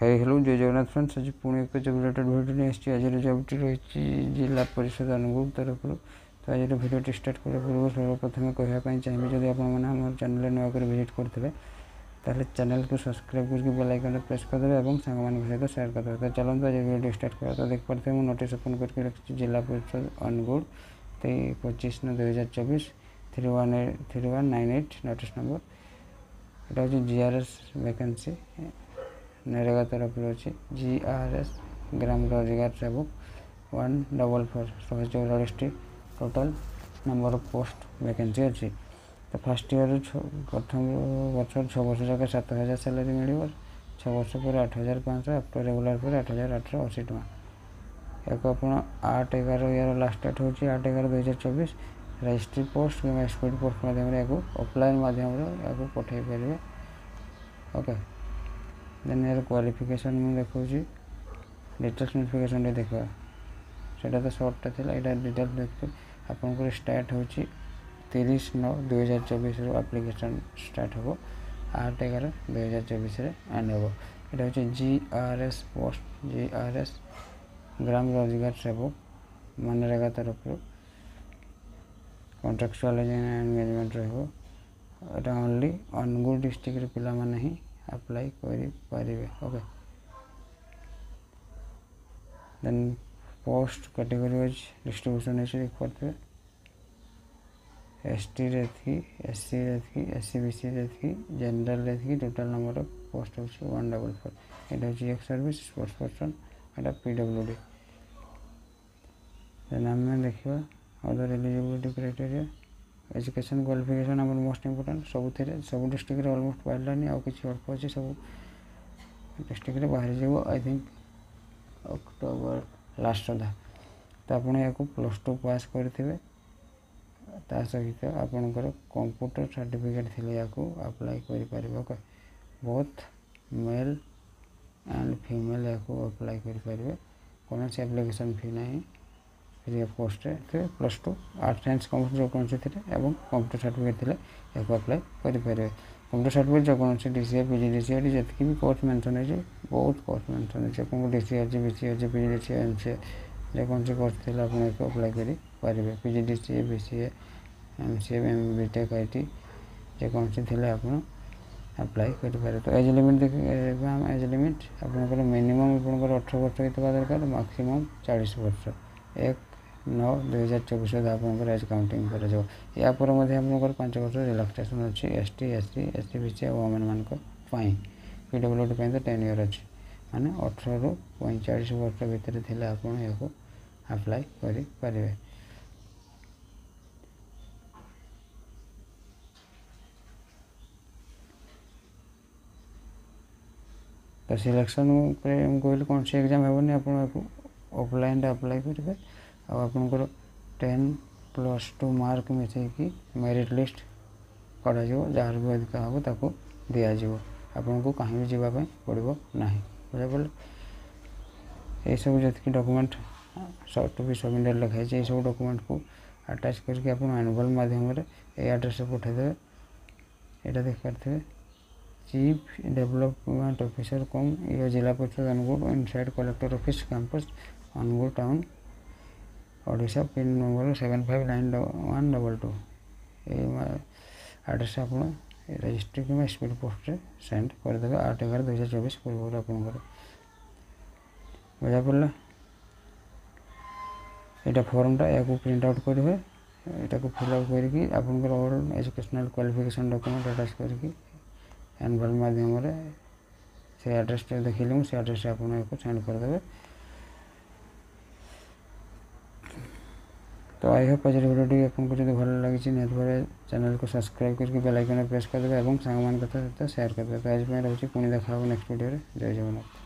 হ্যাঁ হ্যালো জয় জগন্নাথ ফ্রেন্ডস আজ পুনে এক রেগুলেটেড ভিডিও নিয়ে এসেছি আজের জবটি রয়েছে জেলা পরিষদ অনুগুল তরফর তো আজের ভিডিওটি স্টার্ট করা পূর্ব সর্বপ্রথমে কহা চাইবি যদি আপনার আমার চ্যানেলে নয়া করে ভিজিট করতে তাহলে চ্যানেলকে সবসক্রাইব করके बेल आइकन प्रेस कर देवे और सांग मान सहित शेयर कर देवे तो चलते आज भिडियो स्टार्ट करा तो देख पाते मुझे नोटिस ओपन करके रखी जिला परिषद अनुगुड़ तेई पचिश नौ दुई हजार चौबीस three one three one nine eight notice number এটা হচ্ছে জিআরএস ভ্যাকেন্সি નરેગા તરફનો છે જીઆરએસ ગ્રામ રોજગાર સેવક one double four Saurashtra district total number of post vacancy ଅଛି ତ ଫାର୍ଷ୍ଟ ଇୟର୍ରୁ ପ୍ରଥମ ବର୍ଷ ଛଅ ବର୍ଷ ଯାକ ସାତ ହଜାର ସାଲାରୀ ମିଳିବ ଛଅ ବର୍ଷ ପରେ ଆଠ ହଜାର ପାଞ୍ଚଶହ ଆଫ୍ଟର ରେଗୁଲାର ପରେ ଆଠ ହଜାର ଆଠଶହ ଅଶୀ ଟଙ୍କା ଏହାକୁ ଆପଣ ଆଠ ଏଗାର ଏହାର ଲାଷ୍ଟ ଡେଟ୍ ହେଉଛି ଆଠ ଏଗାର ଦୁଇ ହଜାର ଚବିଶ ରେଜିଷ୍ଟ୍ରି ପୋଷ୍ଟ କିମ୍ବା ଏକ୍ସପିଡ୍ ପୋଷ୍ଟ ମାଧ୍ୟମରେ ଏହାକୁ ଅଫ୍ଲାଇନ୍ ମାଧ୍ୟମରେ ଏହାକୁ ପଠାଇ ପାରିବେ ଓକେ ଦେନ୍ ଏହାର କ୍ୱାଲିଫିକେସନ୍ ମୁଁ ଦେଖାଉଛି ଡିଟେଲ୍ସ ନୋଟିଫିକେସନ୍ଟେ ଦେଖିବା ସେଇଟା ତ ସର୍ଟଟା ଥିଲା ଏଇଟା ଡିଟେଲ୍ସ ଦେଖି ଆପଣଙ୍କର ଷ୍ଟାର୍ଟ ହେଉଛି ତିରିଶ ନଅ ଦୁଇହଜାର ଚବିଶରୁ ଆପ୍ଲିକେସନ୍ ଷ୍ଟାର୍ଟ ହେବ ଆଠ ଏଗାର ଦୁଇହଜାର ଚବିଶରେ ଆଣ୍ଡ ହେବ ଏଇଟା ହେଉଛି G R S post G R S ଗ୍ରାମ ରୋଜଗାର ସେବକ ମନରେଗା ତରଫରୁ କଣ୍ଟ୍ରାକ୍ଚୁଆଲ୍ ଏଜେଣ୍ଟ ଏନଗେଜମେଣ୍ଟ ରହିବ ଏଇଟା ଓନ୍ଲି ଅନୁଗୁଳ ଡିଷ୍ଟ୍ରିକ୍ଟରେ ପିଲାମାନେ ହିଁ अप्लाई करें okay then post category wise distribution करते एस टी रही एस सी रही एस सी बी सी रही जेनराल रही टोटाल नंबर अफ पोस्ट हो वन डबल फोर यहाँ हूँ एक्स सर्विस स्पोर्ट्स पर्सन एटा पिडब्ल्यू डी देन आम देखा other eligibility criteria education qualification ଆମର ମୋଷ୍ଟ ଇମ୍ପୋର୍ଟାଣ୍ଟ ସବୁଥିରେ ସବୁ ଡିଷ୍ଟ୍ରିକ୍ଟରେ ଅଲମୋଷ୍ଟ ବାହାରିଲାନି ଆଉ କିଛି ଅଳ୍ପ ଅଛି ସବୁ ଡିଷ୍ଟ୍ରିକ୍ଟରେ ବାହାରିଯିବ ଆଇ ଥିଙ୍କ ଅକ୍ଟୋବର ଲାଷ୍ଟ ସୁଦ୍ଧା ତ ଆପଣ ଏହାକୁ ପ୍ଲସ୍ ଟୁ ପାସ୍ କରିଥିବେ ତା ସହିତ ଆପଣଙ୍କର କମ୍ପ୍ୟୁଟର ସାର୍ଟିଫିକେଟ୍ ଥିଲେ ଏହାକୁ ଆପ୍ଲାଏ କରିପାରିବେ ବହୁତ ମେଲ୍ ଆଣ୍ଡ ଫିମେଲ୍ ଏହାକୁ ଆପ୍ଲାଏ କରିପାରିବେ କୌଣସି ଆପ୍ଲିକେସନ୍ ଫି ନାହିଁ ফ্রি অফ কষ্টে plus two arts science commerce ଯେକୌଣସି ଥିଲେ ଏବଂ କମ୍ପ୍ୟୁଟର ସାର୍ଟିଫିକେଟ୍ ଥିଲେ ଏହାକୁ ଆପ୍ଲାଏ କରିପାରିବେ କମ୍ପ୍ୟୁଟର ସାର୍ଟିଫିକେଟ୍ ଯେକୌଣସି D C A P G D C A ଯେତିକି ବି କୋର୍ସ ମେନ୍ସନ୍ ହେଇଛି ବହୁତ କୋର୍ସ ମେନ୍ସନ୍ ହେଇଛି ଆପଣଙ୍କୁ ଡି ସି ଏ ଅଛି ବି ସି ଏ ଅଛି P G D C A M C A ଯେକୌଣସି କୋର୍ସ ଥିଲେ ଆପଣ ଏହାକୁ ଆପ୍ଲାଏ କରିପାରିବେ P G D C A B C A M C A M B tech I T ଯେକୌଣସି ଥିଲେ ଆପଣ ଆପ୍ଲାଏ କରିପାରିବେ ତ ଏଜ୍ ଲିମିଟ୍ ଦେଖିବା ଏଜ୍ ଲିମିଟ୍ ଆପଣଙ୍କର ମିନିମମ୍ ଆପଣଙ୍କର ଅଠର ବର୍ଷ ହେଇଥିବା ଦରକାର ମାକ୍ସିମମ୍ ଚାଳିଶ ବର୍ଷ ଏକ ନଅ ଦୁଇ ହଜାର ଚବିଶ ଆପଣଙ୍କର ଏଜ୍ କାଉଣ୍ଟିଂ କରାଯିବ ଏହା ପରେ ମଧ୍ୟ ଆପଣଙ୍କର ପାଞ୍ଚ ବର୍ଷ ରିଲାକ୍ସେସନ୍ ଅଛି S T S C S T B C ଆଉ ଓମେନ୍ମାନଙ୍କ ପାଇଁ ପି ଡବ୍ଲ୍ୟୁ ଡ଼ି ପାଇଁ ତ ଟେନ୍ ଇୟର୍ ଅଛି ମାନେ ଅଠରରୁ ପଇଁଚାଳିଶ ବର୍ଷ ଭିତରେ ଥିଲେ ଆପଣ ଏହାକୁ ଆପ୍ଲାଏ କରିପାରିବେ ତ ସିଲେକ୍ସନ୍ ମୁଁ କହିଲି କୌଣସି ଏକ୍ଜାମ୍ ହେବନି ଆପଣ ଏହାକୁ ଅଫଲାଇନ୍ରେ ଆପ୍ଲାଏ କରିବେ आपन को टेन प्लस टू मार्क मिसे मेरीट लिस्ट कर दिजो आपन कहीं भी जीवाप पड़ो ना बुझे यू जी डकुमेंट सफ्ट भी सबमिटेड लिखाई है ये सब डकुमेंट को आटाच करके आनुआल मध्यम ये आड्रेस पठाईदे ये देख पारे चीफ डेवलपमेंट ऑफिसर कम ये Zila Parishad Anugul inside collector office campus Anugul town Odisha pin number seven five nine one double two ଏଇ ଆଡ଼୍ରେସ୍ ଆପଣ ରେଜିଷ୍ଟ୍ରି କିମ୍ବା ସ୍ପିଡ଼୍ ପୋଷ୍ଟରେ ସେଣ୍ଡ କରିଦେବେ ଆଠ ଏଗାର ଦୁଇ ହଜାର ଚବିଶ ପୂର୍ବରୁ ଆପଣଙ୍କର ବୁଝା ପଡ଼ିଲା ଏଇଟା ଫର୍ମଟା ଏହାକୁ ପ୍ରିଣ୍ଟ ଆଉଟ୍ କରିବେ ଏଇଟାକୁ ଫିଲ୍ ଆଉଟ୍ କରିକି ଆପଣଙ୍କର all educational qualification document attach କରିକି ହ୍ୟାଣ୍ଡବଲ୍ ମାଧ୍ୟମରେ ସେ ଆଡ଼୍ରେସ୍ଟା ଦେଖିଲେ ମୁଁ ସେ ଆଡ଼୍ରେସ୍ରେ ଆପଣ ଏହାକୁ ସେଣ୍ଡ କରିଦେବେ तो आई होप आज भिडियो आपको जो भल लगी निर्भर चैनल को सब्सक्राइब करके बेल आइकन प्रेस कर करदे और सांग सहित सेयार कर करदे तो आज रोचे पुणी देखा नेक्स्ट भिडियो जय जगन्नाथ